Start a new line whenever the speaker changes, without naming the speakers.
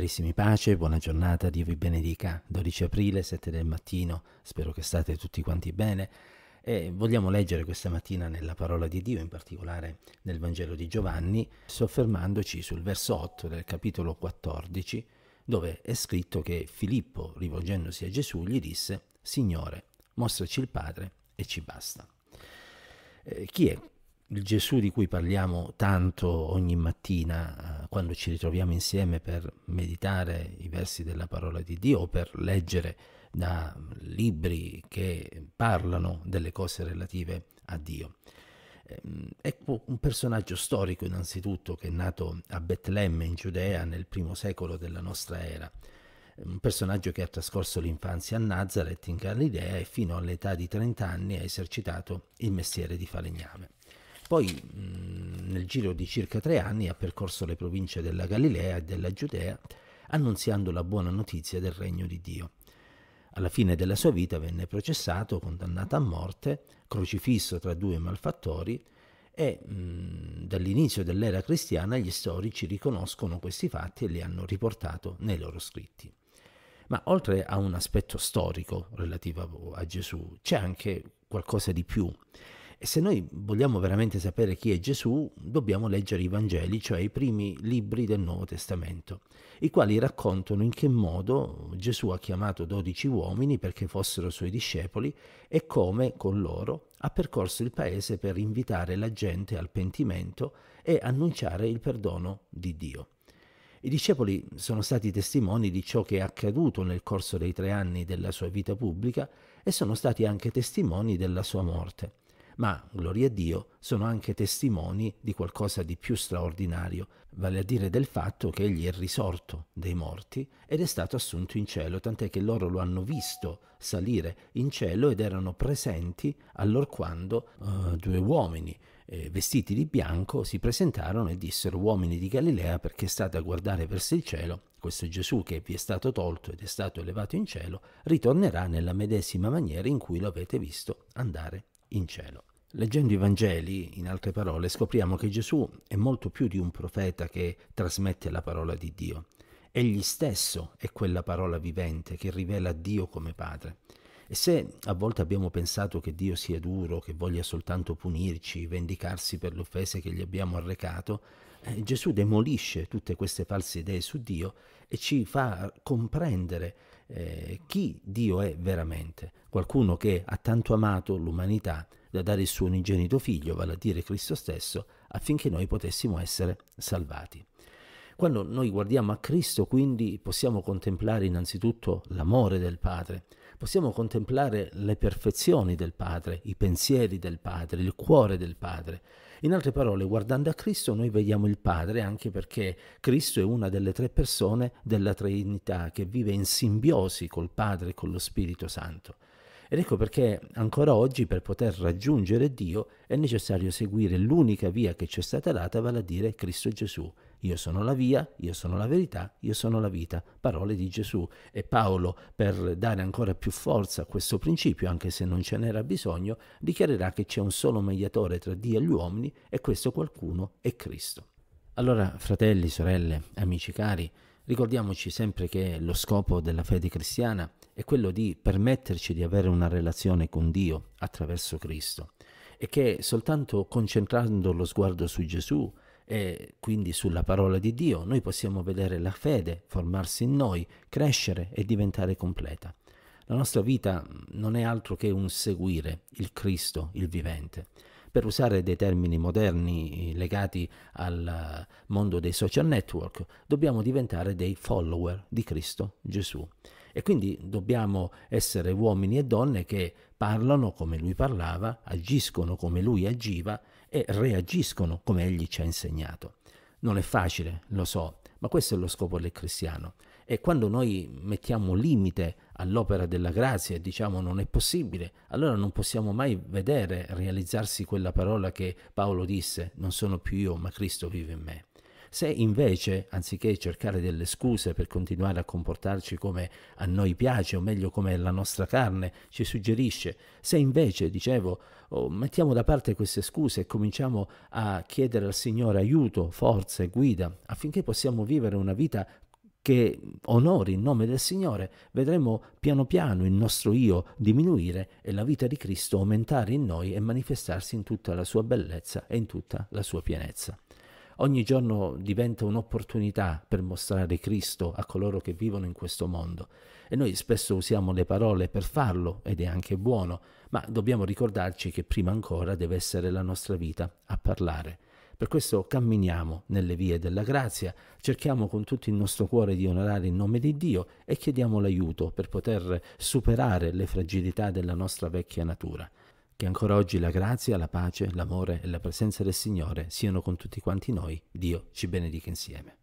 Carissimi pace, buona giornata, Dio vi benedica. 12 aprile, 7 del mattino, spero che state tutti quanti bene. E vogliamo leggere questa mattina nella parola di Dio, in particolare nel Vangelo di Giovanni, soffermandoci sul verso 8 del capitolo 14, dove è scritto che Filippo, rivolgendosi a Gesù, gli disse, Signore, mostraci il Padre e ci basta. Eh, chi è il Gesù di cui parliamo tanto ogni mattina eh, quando ci ritroviamo insieme per meditare i versi della parola di Dio o per leggere da libri che parlano delle cose relative a Dio. È ehm, ecco un personaggio storico innanzitutto che è nato a Betlemme in Giudea nel primo secolo della nostra era, un personaggio che ha trascorso l'infanzia a Nazareth in Galilea e fino all'età di 30 anni ha esercitato il mestiere di falegname. Poi mm, nel giro di circa tre anni ha percorso le province della Galilea e della Giudea, annunziando la buona notizia del regno di Dio. Alla fine della sua vita venne processato, condannato a morte, crocifisso tra due malfattori e mh, mm, dall'inizio dell'era cristiana gli storici riconoscono questi fatti e li hanno riportato nei loro scritti. Ma oltre a un aspetto storico relativo a Gesù, c'è anche qualcosa di più se noi vogliamo veramente sapere chi è Gesù, dobbiamo leggere i Vangeli, cioè i primi libri del Nuovo Testamento, i quali raccontano in che modo Gesù ha chiamato dodici uomini perché fossero suoi discepoli e come con loro ha percorso il paese per invitare la gente al pentimento e annunciare il perdono di Dio. I discepoli sono stati testimoni di ciò che è accaduto nel corso dei tre anni della sua vita pubblica e sono stati anche testimoni della sua morte ma, gloria a Dio, sono anche testimoni di qualcosa di più straordinario, vale a dire del fatto che egli è risorto dai morti ed è stato assunto in cielo, tant'è che loro lo hanno visto salire in cielo ed erano presenti allorquando uh, due uomini eh, vestiti di bianco si presentarono e dissero uomini di Galilea perché state a guardare verso il cielo questo Gesù che vi è stato tolto ed è stato elevato in cielo, ritornerà nella medesima maniera in cui lo avete visto andare in cielo. Leggendo i Vangeli, in altre parole, scopriamo che Gesù è molto più di un profeta che trasmette la parola di Dio. Egli stesso è quella parola vivente che rivela Dio come Padre. E se a volte abbiamo pensato che Dio sia duro, che voglia soltanto punirci, vendicarsi per le offese che gli abbiamo arrecato, eh, Gesù demolisce tutte queste false idee su Dio e ci fa comprendere eh, chi Dio è veramente, qualcuno che ha tanto amato l'umanità da dare il suo unigenito figlio, vale a dire Cristo stesso, affinché noi potessimo essere salvati. Quando noi guardiamo a Cristo, quindi, possiamo contemplare innanzitutto l'amore del Padre, possiamo contemplare le perfezioni del Padre, i pensieri del Padre, il cuore del Padre. In altre parole, guardando a Cristo noi vediamo il Padre anche perché Cristo è una delle tre persone della Trinità che vive in simbiosi col Padre e con lo Spirito Santo. Ed ecco perché ancora oggi per poter raggiungere Dio è necessario seguire l'unica via che ci è stata data, vale a dire Cristo Gesù. Io sono la via, io sono la verità, io sono la vita. Parole di Gesù. E Paolo, per dare ancora più forza a questo principio, anche se non ce n'era bisogno, dichiarerà che c'è un solo mediatore tra Dio e gli uomini e questo qualcuno è Cristo. Allora, fratelli, sorelle, amici cari, Ricordiamoci sempre che lo scopo della fede cristiana è quello di permetterci di avere una relazione con Dio attraverso Cristo e che soltanto concentrando lo sguardo su Gesù e quindi sulla parola di Dio noi possiamo vedere la fede formarsi in noi, crescere e diventare completa. La nostra vita non è altro che un seguire il Cristo, il vivente. Per usare dei termini moderni eh, legati al eh, mondo dei social network, dobbiamo diventare dei follower di Cristo Gesù. E quindi dobbiamo essere uomini e donne che parlano come lui parlava, agiscono come lui agiva e reagiscono come egli ci ha insegnato. Non è facile, lo so, ma questo è lo scopo del cristiano, e quando noi mettiamo limite all'opera della grazia e diciamo non è possibile, allora non possiamo mai vedere realizzarsi quella parola che Paolo disse, non sono più io, ma Cristo vive in me. Se invece, anziché cercare delle scuse per continuare a comportarci come a noi piace, o meglio come la nostra carne ci suggerisce, se invece, dicevo, oh, mettiamo da parte queste scuse e cominciamo a chiedere al Signore aiuto, forza e guida, affinché possiamo vivere una vita che onori il nome del Signore, vedremo piano piano il nostro io diminuire e la vita di Cristo aumentare in noi e manifestarsi in tutta la sua bellezza e in tutta la sua pienezza. Ogni giorno diventa un'opportunità per mostrare Cristo a coloro che vivono in questo mondo e noi spesso usiamo le parole per farlo ed è anche buono, ma dobbiamo ricordarci che prima ancora deve essere la nostra vita a parlare per questo camminiamo nelle vie della grazia, cerchiamo con tutto il nostro cuore di onorare il nome di Dio e chiediamo l'aiuto per poter superare le fragilità della nostra vecchia natura. Che ancora oggi la grazia, la pace, l'amore e la presenza del Signore siano con tutti quanti noi. Dio ci benedica insieme.